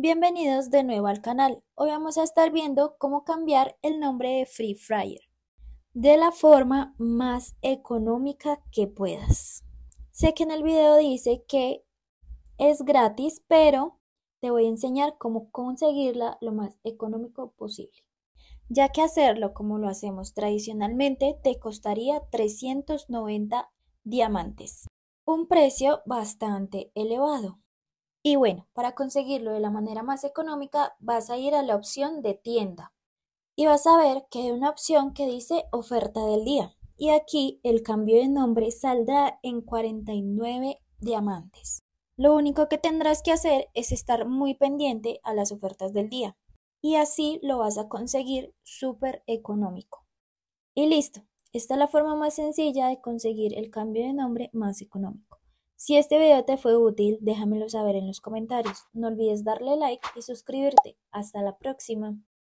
Bienvenidos de nuevo al canal. Hoy vamos a estar viendo cómo cambiar el nombre de Free Fryer de la forma más económica que puedas. Sé que en el video dice que es gratis, pero te voy a enseñar cómo conseguirla lo más económico posible. Ya que hacerlo como lo hacemos tradicionalmente te costaría 390 diamantes. Un precio bastante elevado. Y bueno, para conseguirlo de la manera más económica, vas a ir a la opción de tienda. Y vas a ver que hay una opción que dice oferta del día. Y aquí el cambio de nombre saldrá en 49 diamantes. Lo único que tendrás que hacer es estar muy pendiente a las ofertas del día. Y así lo vas a conseguir súper económico. Y listo, esta es la forma más sencilla de conseguir el cambio de nombre más económico. Si este video te fue útil, déjamelo saber en los comentarios, no olvides darle like y suscribirte. Hasta la próxima.